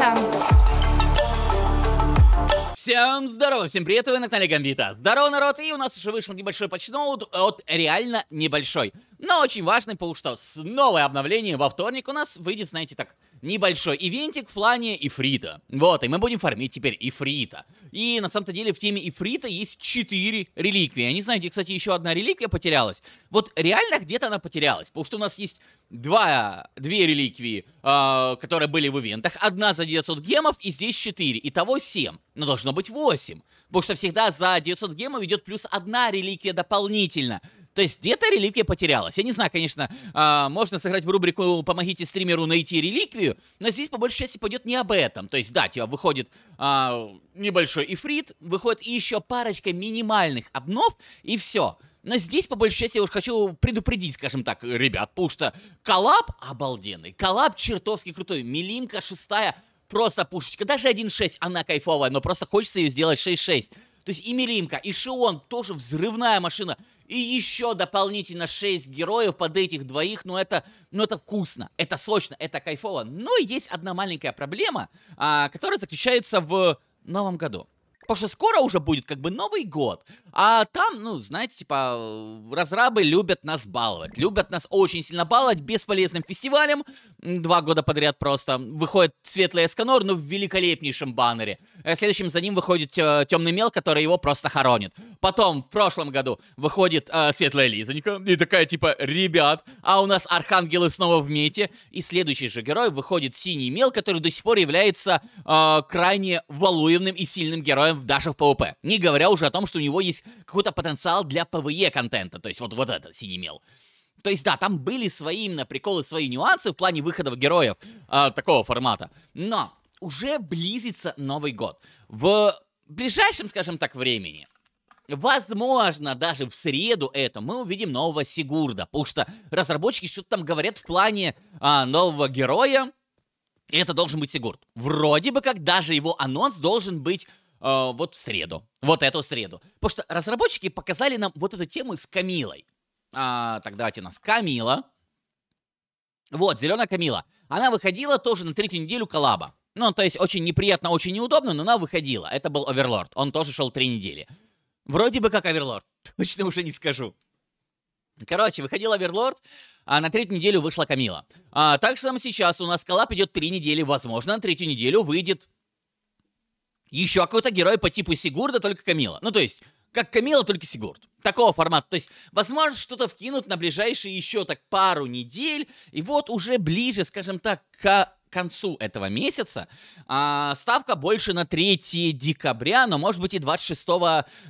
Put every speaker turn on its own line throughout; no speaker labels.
Встреча. Всем здорово, всем привет, вы на канале Гамбита. Здорово, народ, и у нас уже вышел небольшой почноут от реально небольшой но очень важный, потому что с новое обновление во вторник у нас выйдет, знаете, так, небольшой ивентик в плане Ифрита. Вот, и мы будем фармить теперь Ифрита. И на самом-то деле в теме Ифрита есть 4 реликвии. Я не знаю, где, кстати, еще одна реликвия потерялась. Вот реально где-то она потерялась, потому что у нас есть два, две реликвии, э, которые были в ивентах. Одна за 900 гемов, и здесь 4. Итого 7. Но должно быть 8. Потому что всегда за 900 гемов идет плюс одна реликвия дополнительно. То есть где-то реликвия потерялась. Я не знаю, конечно, э, можно сыграть в рубрику «Помогите стримеру найти реликвию», но здесь по большей части пойдет не об этом. То есть, да, тебя типа, выходит э, небольшой ифрит, выходит еще парочка минимальных обнов, и все. Но здесь, по большей части, я уж хочу предупредить, скажем так, ребят, потому что коллаб обалденный, коллаб чертовски крутой, милимка шестая, просто пушечка, даже 1.6, она кайфовая, но просто хочется ее сделать 6.6. То есть и Милимка, и Шион тоже взрывная машина и еще дополнительно 6 героев под этих двоих, ну это, ну это вкусно, это сочно, это кайфово. Но есть одна маленькая проблема, а, которая заключается в новом году потому что скоро уже будет как бы Новый год. А там, ну, знаете, типа, э, разрабы любят нас баловать. Любят нас очень сильно баловать бесполезным фестивалем. Два года подряд просто выходит Светлый Эсканор, но ну, в великолепнейшем баннере. Э, следующим за ним выходит э, Темный Мел, который его просто хоронит. Потом, в прошлом году, выходит э, Светлая Лизонька и такая, типа, ребят, а у нас Архангелы снова в мете. И следующий же герой выходит Синий Мел, который до сих пор является э, крайне валуевным и сильным героем в даже в PvP. Не говоря уже о том, что у него есть какой-то потенциал для PvE контента, то есть вот, вот это синий мел. То есть, да, там были свои именно приколы, свои нюансы в плане выхода героев э, такого формата. Но уже близится Новый год. В ближайшем, скажем так, времени Возможно, даже в среду это мы увидим нового Сигурда, потому что разработчики что-то там говорят в плане а, нового героя, и это должен быть Сигурд. Вроде бы как даже его анонс должен быть э, вот в среду, вот эту среду. Потому что разработчики показали нам вот эту тему с Камилой. А, так, давайте нас. Камила. Вот, зеленая Камила. Она выходила тоже на третью неделю коллаба. Ну, то есть очень неприятно, очень неудобно, но она выходила. Это был Оверлорд. Он тоже шел три недели. Вроде бы как Оверлорд. Точно уже не скажу. Короче, выходил Оверлорд, а на третью неделю вышла Камила. А, так же сейчас у нас коллап идет три недели. Возможно, на третью неделю выйдет еще какой-то герой по типу Сигурда, только Камила. Ну, то есть, как Камила, только Сигурд. Такого формата. То есть, возможно, что-то вкинут на ближайшие еще так пару недель. И вот уже ближе, скажем так, к концу этого месяца. А, ставка больше на 3 декабря, но может быть и 26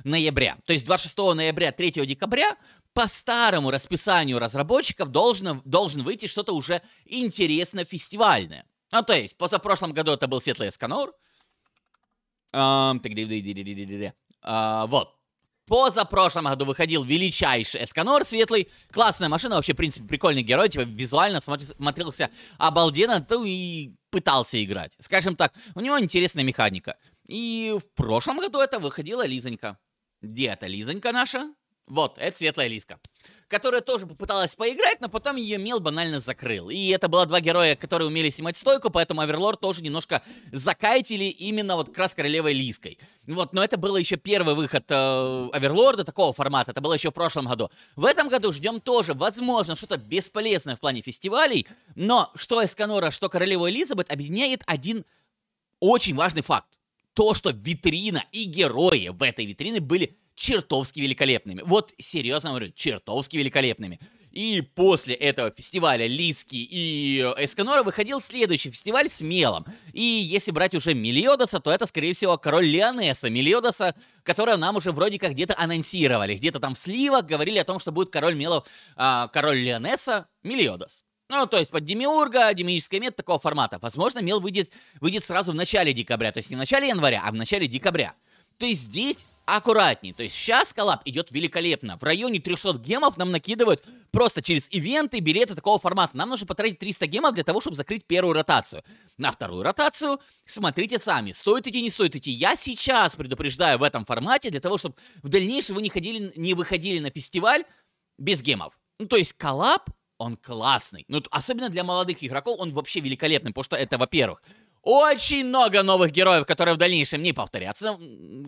ноября. То есть 26 ноября, 3 декабря по старому расписанию разработчиков должен должен выйти что-то уже интересно фестивальное. Ну, то есть, позапрошлом году это был Светлый Эсканор, вот. Позапрошлом году выходил величайший Эсканор светлый. Классная машина, вообще, в принципе, прикольный герой. Типа, визуально смотрелся обалденно, то и пытался играть. Скажем так, у него интересная механика. И в прошлом году это выходила Лизонька. Где эта Лизонька наша? Вот, это светлая Лизка которая тоже попыталась поиграть, но потом ее мел банально закрыл. И это было два героя, которые умели снимать стойку, поэтому Оверлорд тоже немножко закайтили именно вот как раз королевой Лиской. Вот, но это было еще первый выход э, Оверлорда такого формата, это было еще в прошлом году. В этом году ждем тоже, возможно, что-то бесполезное в плане фестивалей, но что Эсканора, что королева Элизабет объединяет один очень важный факт. То, что витрина и герои в этой витрине были чертовски великолепными. Вот серьезно говорю, чертовски великолепными. И после этого фестиваля Лиски и Эсканора выходил следующий фестиваль с мелом. И если брать уже Мелиодоса, то это, скорее всего, король Леонеса Мелиодоса, которого нам уже вроде как где-то анонсировали. Где-то там в сливах говорили о том, что будет король мелов, а, король Леонеса Мелиодос. Ну, то есть под Демиурга, Демиургская мед такого формата. Возможно, мел выйдет, выйдет сразу в начале декабря. То есть не в начале января, а в начале декабря. То есть здесь Аккуратнее, То есть сейчас коллап идет великолепно. В районе 300 гемов нам накидывают просто через ивенты, билеты такого формата. Нам нужно потратить 300 гемов для того, чтобы закрыть первую ротацию. На вторую ротацию смотрите сами, стоит идти, не стоит идти. Я сейчас предупреждаю в этом формате для того, чтобы в дальнейшем вы не, ходили, не выходили на фестиваль без гемов. Ну, то есть коллап он классный. Ну, особенно для молодых игроков он вообще великолепный, потому что это, во-первых, очень много новых героев, которые в дальнейшем не повторятся.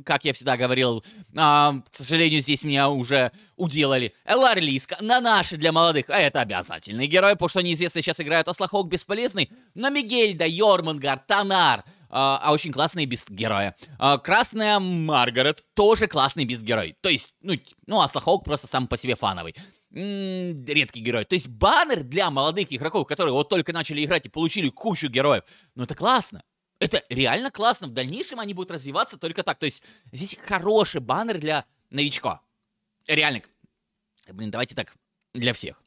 Как я всегда говорил, а, к сожалению, здесь меня уже уделали. Элар Лиска, на наши для молодых, а это обязательный герой, потому что неизвестно сейчас играют Аслахок бесполезный, но Мигельда, Йормангар, Танар, а, а очень классные бист-герои. А, Красная Маргарет тоже классный бист-герой. То есть, ну, ну Аслахок просто сам по себе фановый редкий герой. То есть баннер для молодых игроков, которые вот только начали играть и получили кучу героев. Ну это классно. Это реально классно. В дальнейшем они будут развиваться только так. То есть здесь хороший баннер для новичка. Реально. Блин, давайте так. Для всех.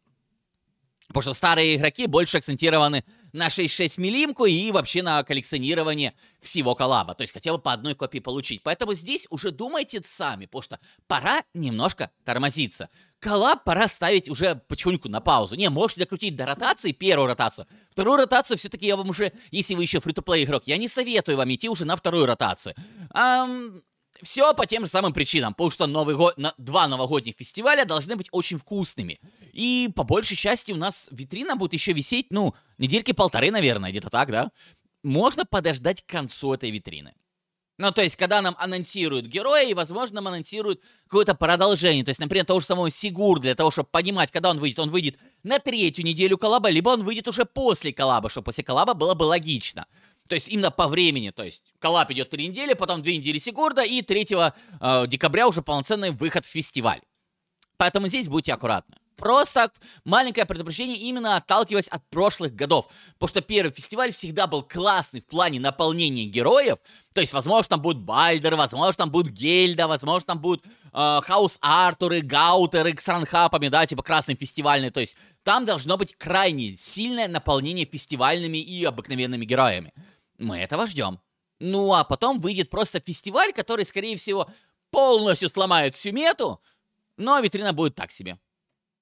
Потому что старые игроки больше акцентированы на 6.6 милимку и вообще на коллекционирование всего коллаба. То есть хотя бы по одной копии получить. Поэтому здесь уже думайте сами, потому что пора немножко тормозиться. Коллаб пора ставить уже потихоньку на паузу. Не, можете докрутить до ротации первую ротацию. Вторую ротацию все-таки я вам уже, если вы еще фри плей игрок, я не советую вам идти уже на вторую ротацию. Ам... Все по тем же самым причинам, потому что Новый год, два новогодних фестиваля должны быть очень вкусными. И по большей части у нас витрина будет еще висеть, ну, недельки полторы, наверное, где-то так, да? Можно подождать к концу этой витрины. Ну, то есть, когда нам анонсируют героя, и, возможно, нам анонсируют какое-то продолжение. То есть, например, того же самого Сигур, для того, чтобы понимать, когда он выйдет. Он выйдет на третью неделю коллаба, либо он выйдет уже после коллаба, чтобы после коллаба было бы логично. То есть именно по времени. То есть коллаб идет три недели, потом две недели Сигурда, и 3 э, декабря уже полноценный выход в фестиваль. Поэтому здесь будьте аккуратны просто маленькое предупреждение, именно отталкиваясь от прошлых годов. Потому что первый фестиваль всегда был классный в плане наполнения героев. То есть, возможно, там будет Бальдер, возможно, там будет Гельда, возможно, там будут э, Хаус Артуры, Гаутеры, Ксранхапами, да, типа красные фестивальные. То есть, там должно быть крайне сильное наполнение фестивальными и обыкновенными героями. Мы этого ждем. Ну, а потом выйдет просто фестиваль, который, скорее всего, полностью сломает всю мету, но витрина будет так себе.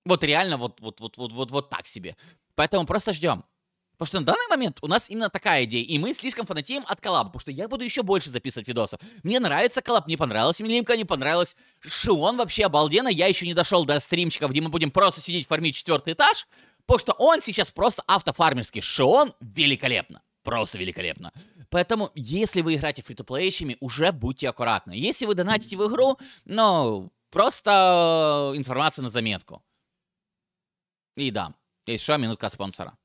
Вот реально вот, вот, вот, вот, вот, вот так себе. Поэтому просто ждем. Потому что на данный момент у нас именно такая идея, и мы слишком фанатеем от коллаба, потому что я буду еще больше записывать видосов. Мне нравится коллаб, мне понравилась Емельяненко, не понравилось. Шион вообще обалденно, я еще не дошел до стримчиков, где мы будем просто сидеть фармить четвертый этаж, потому что он сейчас просто автофармерский. Шион великолепно, просто великолепно. Поэтому, если вы играете фритуплейщами, уже будьте аккуратны. Если вы донатите в игру, ну, просто э, информация на заметку. И да, еще минутка спонсора.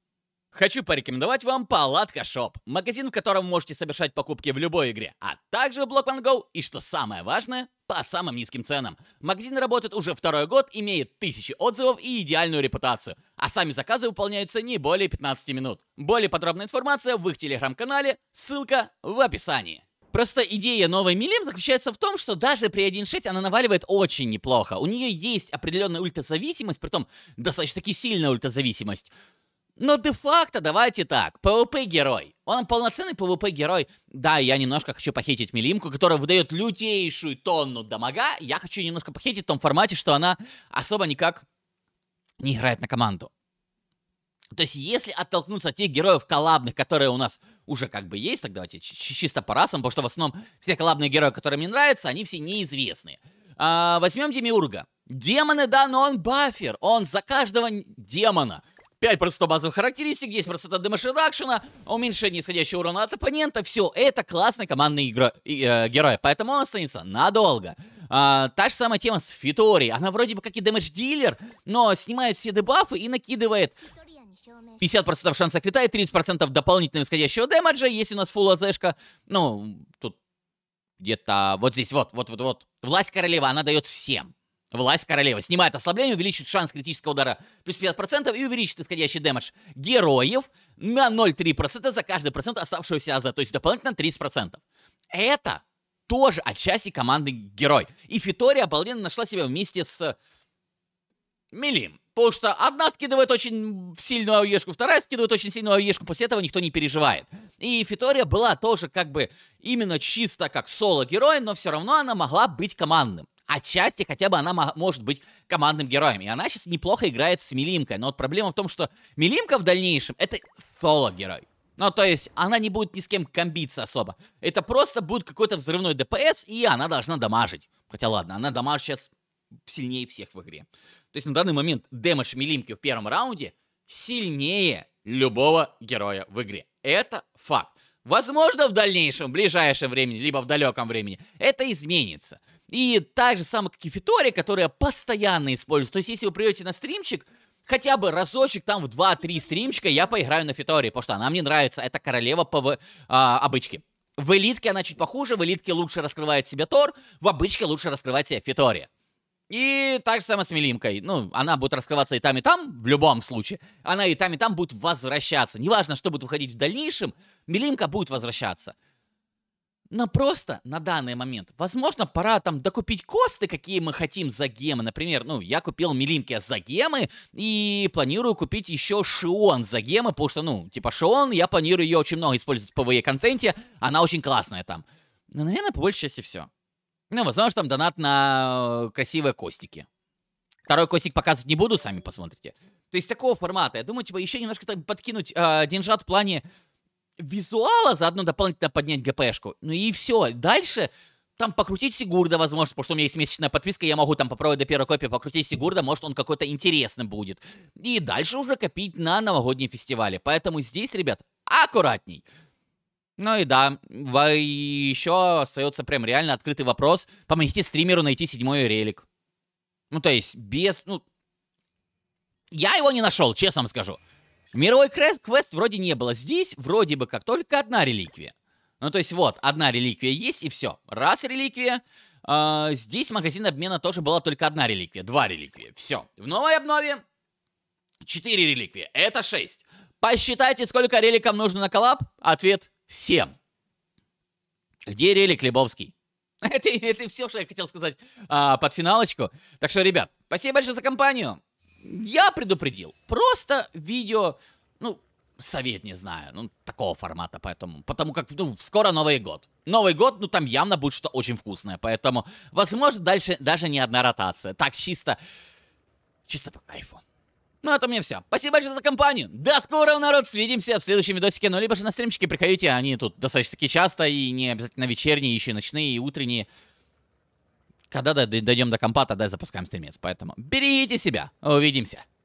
Хочу порекомендовать вам Палатка Шоп, магазин, в котором можете совершать покупки в любой игре, а также Blockman Go и, что самое важное, по самым низким ценам. Магазин работает уже второй год, имеет тысячи отзывов и идеальную репутацию, а сами заказы выполняются не более 15 минут. Более подробная информация в их телеграм-канале, ссылка в описании. Просто идея новой Милим заключается в том, что даже при 1.6 она наваливает очень неплохо. У нее есть определенная ультазависимость, притом достаточно-таки сильная ультазависимость. Но де-факто давайте так, ПВП-герой. Он полноценный ПВП-герой. Да, я немножко хочу похитить Милимку, которая выдает лютейшую тонну дамага. Я хочу немножко похитить в том формате, что она особо никак не играет на команду то есть если оттолкнуться от тех героев коллабных, которые у нас уже как бы есть, так давайте чисто по расам, потому что в основном все коллабные герои, которые мне нравятся, они все неизвестные. А, возьмем Демиурга. Демоны, да, но он бафер, он за каждого демона. 5% базовых характеристик, 10% дэмэдж редакшена, уменьшение исходящего урона от оппонента. Все, это классный командный игро... и, э, герой, поэтому он останется надолго. А, та же самая тема с Фитори. Она вроде бы как и дэмэдж-дилер, но снимает все дебафы и накидывает 50% шанса крита и 30% дополнительного исходящего дэмэджа, если у нас фул АЗшка, ну, тут где-то вот здесь, вот, вот, вот, вот. Власть королева она дает всем. Власть королева Снимает ослабление, увеличивает шанс критического удара плюс 50% и увеличит исходящий дэмэдж героев на 0,3% за каждый процент оставшегося АЗ, то есть дополнительно 30%. Это тоже отчасти команды герой. И Фитория обалденно нашла себя вместе с Милим потому что одна скидывает очень сильную ауешку, вторая скидывает очень сильную ауешку, после этого никто не переживает. И Фитория была тоже как бы именно чисто как соло-герой, но все равно она могла быть командным. Отчасти хотя бы она может быть командным героем. И она сейчас неплохо играет с Милимкой. Но вот проблема в том, что Милимка в дальнейшем это соло-герой. Ну, то есть, она не будет ни с кем комбиться особо. Это просто будет какой-то взрывной ДПС, и она должна дамажить. Хотя ладно, она дамажит сейчас сильнее всех в игре. То есть на данный момент дэмэдж Милимки в первом раунде сильнее любого героя в игре. Это факт. Возможно, в дальнейшем, в ближайшем времени, либо в далеком времени, это изменится. И так же самое, как и Фитори, которая постоянно используется. То есть, если вы придете на стримчик, хотя бы разочек там в 2-3 стримчика я поиграю на Фитори, потому что она мне нравится. Это королева ПВ а, обычки. В элитке она чуть похуже, в элитке лучше раскрывает себя Тор, в обычке лучше раскрывает себя Фитори. И так же самое с Милимкой. Ну, она будет раскрываться и там, и там, в любом случае. Она и там, и там будет возвращаться. Неважно, что будет выходить в дальнейшем, Милимка будет возвращаться. Но просто на данный момент, возможно, пора там докупить косты, какие мы хотим за гемы. Например, ну, я купил Милимки за гемы и планирую купить еще Шион за гемы, потому что, ну, типа Шион, я планирую ее очень много использовать в ПВЕ e контенте, она очень классная там. Но, наверное, по большей части все. Ну, в основном, что там донат на э, красивые костики. Второй костик показывать не буду, сами посмотрите. То есть такого формата. Я думаю, типа, еще немножко там подкинуть э, деньжат в плане визуала, заодно дополнительно поднять ГПшку. Ну и все. Дальше там покрутить Сигурда, возможно, потому что у меня есть месячная подписка, я могу там попробовать до первой копии покрутить Сигурда, может он какой-то интересный будет. И дальше уже копить на новогодние фестивали. Поэтому здесь, ребят, аккуратней. Ну и да, еще остается прям реально открытый вопрос. Помогите стримеру найти седьмой релик. Ну то есть без... Ну, я его не нашел, честно вам скажу. Мировой квест вроде не было. Здесь вроде бы как только одна реликвия. Ну, то есть вот, одна реликвия есть, и все. Раз реликвия. Э, здесь магазин обмена тоже была только одна реликвия. Два реликвия. Все. В новой обнове четыре реликвии, Это шесть. Посчитайте, сколько реликов нужно на коллап? Ответ 7. Где релик Лебовский? Это, это все, что я хотел сказать а, под финалочку. Так что, ребят, спасибо большое за компанию. Я предупредил. Просто видео, ну, совет не знаю, ну, такого формата, поэтому, потому как, ну, скоро Новый год. Новый год, ну, там явно будет что очень вкусное, поэтому, возможно, дальше даже не одна ротация. Так, чисто, чисто по кайфу. Ну, это а мне все. Спасибо большое за компанию. До скорого, народ. Свидимся в следующем видосике. Ну, либо же на стримчике приходите. Они тут достаточно таки часто. И не обязательно вечерние, еще и ночные, и утренние. Когда дойдем до компа, тогда запускаем стримец. Поэтому берегите себя. Увидимся.